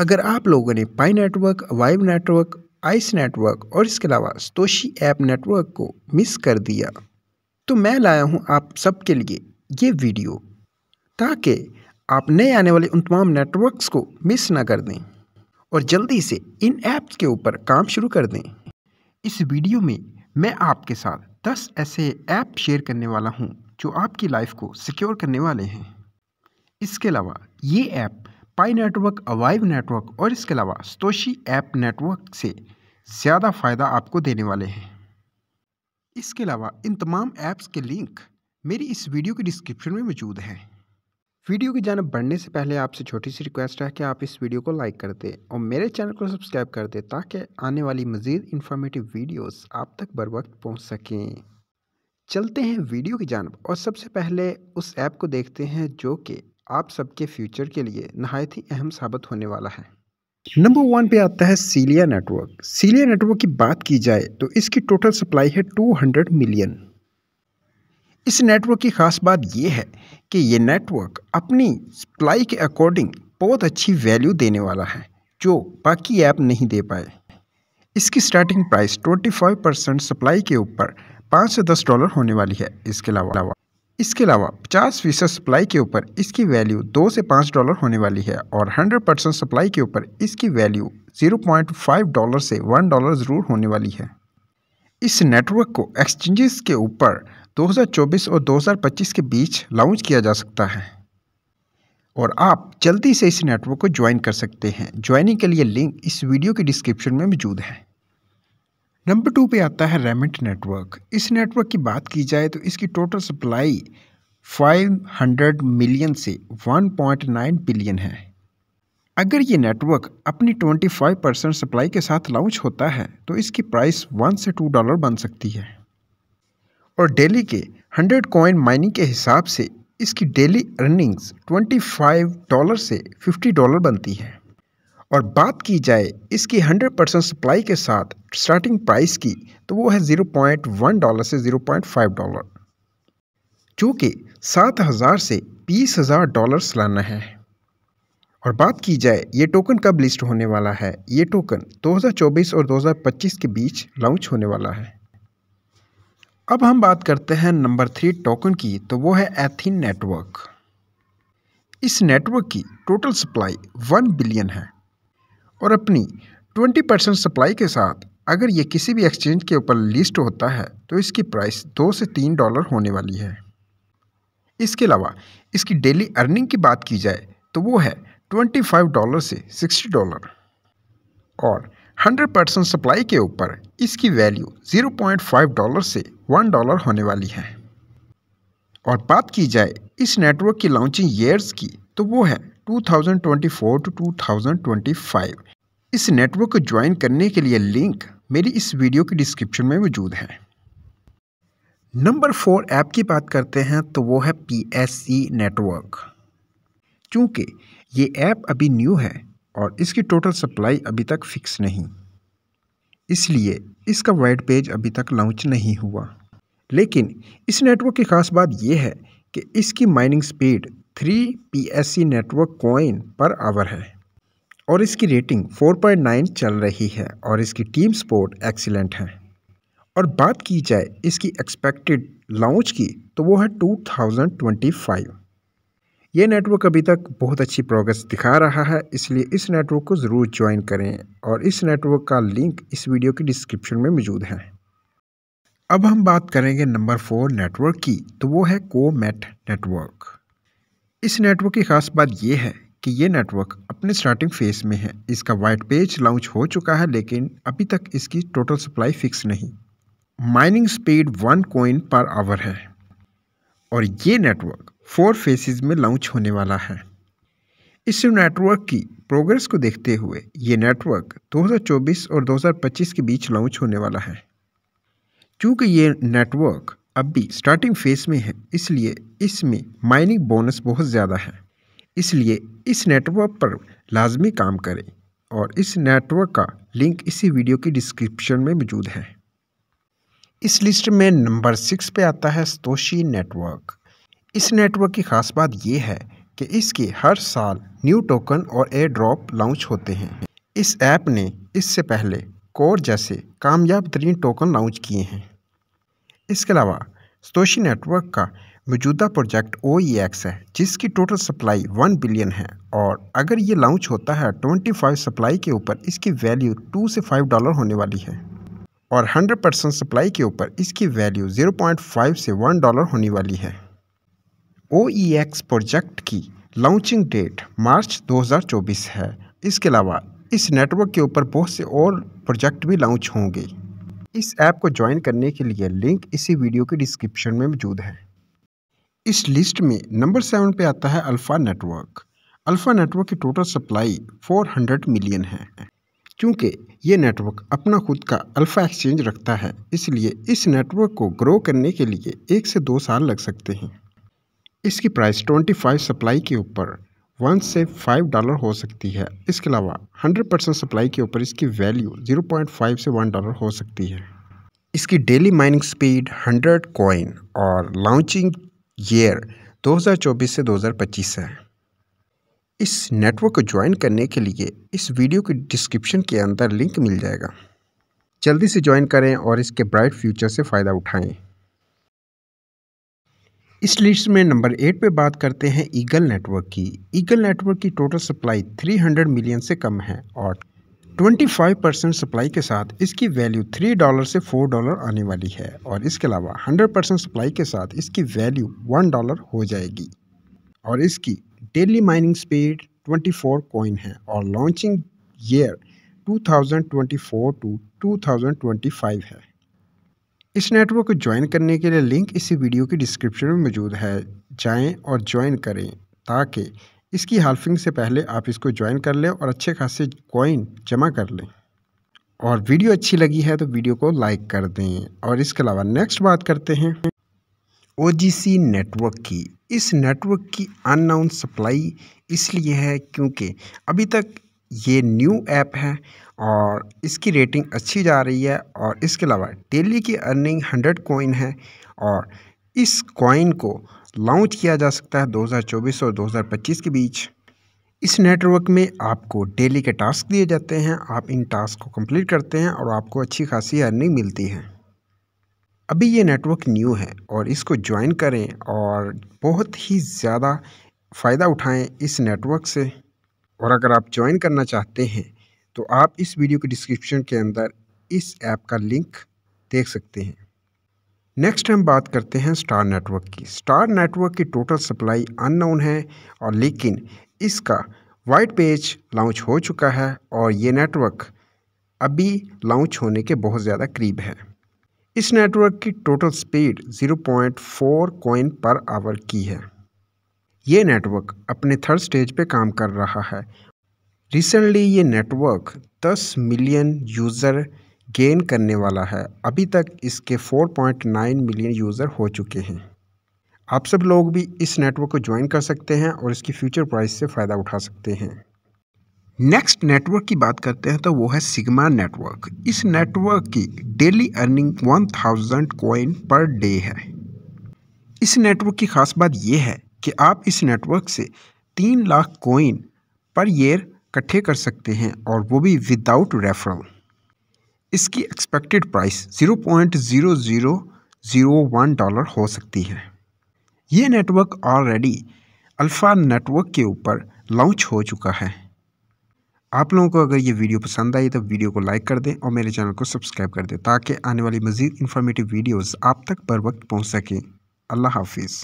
अगर आप लोगों ने पाई नेटवर्क वाइव नेटवर्क आइस नेटवर्क और इसके अलावा स्तोशी ऐप नेटवर्क को मिस कर दिया तो मैं लाया हूं आप सबके लिए ये वीडियो ताकि आप नए आने वाले उन तमाम नेटवर्क्स को मिस ना कर दें और जल्दी से इन ऐप्स के ऊपर काम शुरू कर दें इस वीडियो में मैं आपके साथ 10 ऐसे ऐप शेयर करने वाला हूं जो आपकी लाइफ को सिक्योर करने वाले हैं इसके अलावा ये ऐप पाई नेटवर्क अवाइव नेटवर्क और इसके अलावा स्तोशी ऐप नेटवर्क से ज़्यादा फ़ायदा आपको देने वाले हैं इसके अलावा इन तमाम ऐप्स के लिंक मेरी इस वीडियो के डिस्क्रिप्शन में मौजूद हैं वीडियो की जानब बढ़ने से पहले आपसे छोटी सी रिक्वेस्ट है कि आप इस वीडियो को लाइक कर दें और मेरे चैनल को सब्सक्राइब कर दें ताकि आने वाली मज़ीद इन्फॉर्मेटिव वीडियोस आप तक बर वक्त पहुँच सकें चलते हैं वीडियो की जानब और सबसे पहले उस ऐप को देखते हैं जो कि आप सबके फ्यूचर के लिए नहायत ही अहम साबित होने वाला है नंबर वन पे आता है सीलिया नेटवर्क सीलिया नेटवर्क की बात की जाए तो इसकी टोटल सप्लाई है 200 मिलियन इस नेटवर्क की ख़ास बात यह है कि ये नेटवर्क अपनी सप्लाई के अकॉर्डिंग बहुत अच्छी वैल्यू देने वाला है जो बाकी ऐप नहीं दे पाए इसकी स्टार्टिंग प्राइस 25 परसेंट सप्लाई के ऊपर पाँच से दस डॉलर होने वाली है इसके अलावा इसके अलावा 50 फीसद सप्लाई के ऊपर इसकी वैल्यू दो से पाँच डॉलर होने वाली है और 100 परसेंट सप्लाई के ऊपर इसकी वैल्यू 0.5 डॉलर से 1 डॉलर ज़रूर होने वाली है इस नेटवर्क को एक्सचेंजेस के ऊपर 2024 और 2025 के बीच लॉन्च किया जा सकता है और आप जल्दी से इस नेटवर्क को ज्वाइन कर सकते हैं ज्वाइनिंग के लिए लिंक इस वीडियो के डिस्क्रिप्शन में मौजूद है नंबर टू पे आता है रेमिट नेटवर्क इस नेटवर्क की बात की जाए तो इसकी टोटल सप्लाई 500 मिलियन से 1.9 बिलियन है अगर ये नेटवर्क अपनी 25 परसेंट सप्लाई के साथ लॉन्च होता है तो इसकी प्राइस वन से टू डॉलर बन सकती है और डेली के 100 कॉइन माइनिंग के हिसाब से इसकी डेली अर्निंग्स 25 डॉलर से 50 डॉलर बनती है और बात की जाए इसकी 100 परसेंट सप्लाई के साथ स्टार्टिंग प्राइस की तो वो है 0.1 डॉलर से 0.5 डॉलर जो कि सात हज़ार से बीस हज़ार डॉलर सालाना है और बात की जाए ये टोकन कब लिस्ट होने वाला है ये टोकन 2024 और 2025 के बीच लॉन्च होने वाला है अब हम बात करते हैं नंबर थ्री टोकन की तो वो है एथिन नेटवर्क इस नेटवर्क की टोटल सप्लाई वन बिलियन है और अपनी ट्वेंटी परसेंट सप्लाई के साथ अगर ये किसी भी एक्सचेंज के ऊपर लिस्ट होता है तो इसकी प्राइस दो से तीन डॉलर होने वाली है इसके अलावा इसकी डेली अर्निंग की बात की जाए तो वो है ट्वेंटी फाइव डॉलर से सिक्सटी डॉलर और हंड्रेड परसेंट सप्लाई के ऊपर इसकी value zero point five dollar से वन डॉलर होने वाली है और बात की जाए इस नेटवर्क की लॉन्चिंग ईयर्स की तो वो है 2024 टू 2025 इस नेटवर्क को ज्वाइन करने के लिए लिंक मेरी इस वीडियो की डिस्क्रिप्शन में मौजूद है नंबर फोर ऐप की बात करते हैं तो वो है पीएससी नेटवर्क क्योंकि ये ऐप अभी न्यू है और इसकी टोटल सप्लाई अभी तक फिक्स नहीं इसलिए इसका वाइट पेज अभी तक लॉन्च नहीं हुआ लेकिन इस नेटवर्क की खास बात यह है कि इसकी mining speed three P S C network coin per hour है और इसकी रेटिंग 4.9 चल रही है और इसकी टीम स्पोर्ट एक्सीलेंट है और बात की जाए इसकी एक्सपेक्टेड लॉन्च की तो वो है 2025 ये नेटवर्क अभी तक बहुत अच्छी प्रोग्रेस दिखा रहा है इसलिए इस नेटवर्क को ज़रूर ज्वाइन करें और इस नेटवर्क का लिंक इस वीडियो की डिस्क्रिप्शन में मौजूद है अब हम बात करेंगे नंबर फोर नेटवर्क की तो वो है कोमेट नेटवर्क इस नेटवर्क की खास बात यह है कि ये नेटवर्क अपने स्टार्टिंग फेज में है इसका वाइट पेज लॉन्च हो चुका है लेकिन अभी तक इसकी टोटल सप्लाई फिक्स नहीं mining speed one coin per hour है और ये नेटवर्क फोर फेसेस में लॉन्च होने वाला है इस नेटवर्क की प्रोग्रेस को देखते हुए ये नेटवर्क 2024 और 2025 के बीच लॉन्च होने वाला है क्योंकि ये नेटवर्क अब भी स्टार्टिंग फेस में है इसलिए इसमें माइनिंग बोनस बहुत ज़्यादा है इसलिए इस नेटवर्क पर लाजमी काम करें और इस नेटवर्क का लिंक इसी वीडियो की डिस्क्रिप्शन में मौजूद है इस लिस्ट में नंबर सिक्स पे आता है स्तोशी नेटवर्क इस नेटवर्क की खास बात यह है कि इसके हर साल न्यू टोकन और एयर ड्रॉप लॉन्च होते हैं इस ऐप ने इससे पहले कोर जैसे कामयाब तरीन टोकन लॉन्च किए हैं इसके अलावा स्तोशी नेटवर्क का मौजूदा प्रोजेक्ट ओ e है जिसकी टोटल सप्लाई वन बिलियन है और अगर ये लॉन्च होता है ट्वेंटी फाइव सप्लाई के ऊपर इसकी वैल्यू टू से फाइव डॉलर होने वाली है और हंड्रेड परसेंट सप्लाई के ऊपर इसकी वैल्यू ज़ीरो पॉइंट फाइव से वन डॉलर होने वाली है ओ e प्रोजेक्ट की लॉन्चिंग डेट मार्च 2024 है इसके अलावा इस नेटवर्क के ऊपर बहुत से और प्रोजेक्ट भी लॉन्च होंगे इस ऐप को ज्वाइन करने के लिए लिंक इसी वीडियो के डिस्क्रिप्शन में मौजूद है इस लिस्ट में नंबर सेवन पे आता है अल्फ़ा नेटवर्क अल्फ़ा नेटवर्क की टोटल सप्लाई 400 मिलियन है क्योंकि ये नेटवर्क अपना खुद का अल्फ़ा एक्सचेंज रखता है इसलिए इस नेटवर्क को ग्रो करने के लिए एक से दो साल लग सकते हैं इसकी प्राइस 25 सप्लाई के ऊपर वन से फाइव डॉलर हो सकती है इसके अलावा हंड्रेड परसेंट सप्लाई के ऊपर इसकी वैल्यू ज़ीरो पॉइंट फाइव से वन डॉलर हो सकती है इसकी daily mining speed hundred coin और लॉन्चिंग ईयर 2024 से 2025 है इस नेटवर्क को ज्वाइन करने के लिए इस वीडियो के डिस्क्रिप्शन के अंदर लिंक मिल जाएगा जल्दी से ज्वाइन करें और इसके ब्राइट फ्यूचर से फ़ायदा उठाएँ इस लिस्ट में नंबर एट पे बात करते हैं ईगल नेटवर्क की ईगल नेटवर्क की टोटल सप्लाई 300 मिलियन से कम है और 25 परसेंट सप्लाई के साथ इसकी वैल्यू थ्री डॉलर से फोर डॉलर आने वाली है और इसके अलावा 100 परसेंट सप्लाई के साथ इसकी वैल्यू वन डॉलर हो जाएगी और इसकी डेली माइनिंग स्पीड 24 कॉइन है और लॉन्चिंग ईयर 2024 टू 2025 है इस नेटवर्क को ज्वाइन करने के लिए लिंक इसी वीडियो की डिस्क्रिप्शन में मौजूद है जाएं और ज्वाइन करें ताकि इसकी हाल्फिंग से पहले आप इसको ज्वाइन कर लें और अच्छे खासे कॉइन जमा कर लें और वीडियो अच्छी लगी है तो वीडियो को लाइक कर दें और इसके अलावा नेक्स्ट बात करते हैं ओ नेटवर्क की इस नेटवर्क की अननाउन सप्लाई इसलिए है क्योंकि अभी तक ये न्यू ऐप है और इसकी रेटिंग अच्छी जा रही है और इसके अलावा डेली की अर्निंग हंड्रेड कॉइन है और इस कॉइन को लॉन्च किया जा सकता है 2024 और 2025 के बीच इस नेटवर्क में आपको डेली के टास्क दिए जाते हैं आप इन टास्क को कंप्लीट करते हैं और आपको अच्छी खासी अर्निंग मिलती है अभी ये नेटवर्क न्यू है और इसको ज्वाइन करें और बहुत ही ज़्यादा फ़ायदा उठाएं इस नेटवर्क से और अगर आप ज्वाइन करना चाहते हैं तो आप इस वीडियो के डिस्क्रिप्शन के अंदर इस ऐप का लिंक देख सकते हैं नेक्स्ट हम बात करते हैं स्टार नेटवर्क की स्टार नेटवर्क की टोटल सप्लाई अननोन है और लेकिन इसका वाइट पेज लॉन्च हो चुका है और ये नेटवर्क अभी लॉन्च होने के बहुत ज़्यादा करीब है इस नेटवर्क की total speed 0.4 coin per hour की है ये नेटवर्क अपने थर्ड स्टेज पे काम कर रहा है रिसेंटली ये नेटवर्क 10 मिलियन यूज़र गेन करने वाला है अभी तक इसके 4.9 मिलियन यूज़र हो चुके हैं आप सब लोग भी इस नेटवर्क को ज्वाइन कर सकते हैं और इसकी फ्यूचर प्राइस से फ़ायदा उठा सकते हैं नेक्स्ट नेटवर्क की बात करते हैं तो वो है सिग्मा नेटवर्क इस नेटवर्क की daily earning 1000 thousand coin per day है इस नेटवर्क की खास बात यह है कि आप इस नेटवर्क से तीन लाख कॉइन पर ईयर इकट्ठे कर सकते हैं और वो भी विदाउट रेफरल इसकी expected price zero point zero zero zero one dollar हो सकती है ये नेटवर्क ऑलरेडी अल्फ़ा नेटवर्क के ऊपर लॉन्च हो चुका है आप लोगों को अगर ये वीडियो पसंद आई तो वीडियो को लाइक कर दें और मेरे चैनल को सब्सक्राइब कर दें ताकि आने वाली मज़ीद इन्फॉर्मेटिव वीडियोज़ आप तक बर वक्त पहुँच सकें अल्लाह हाफिज़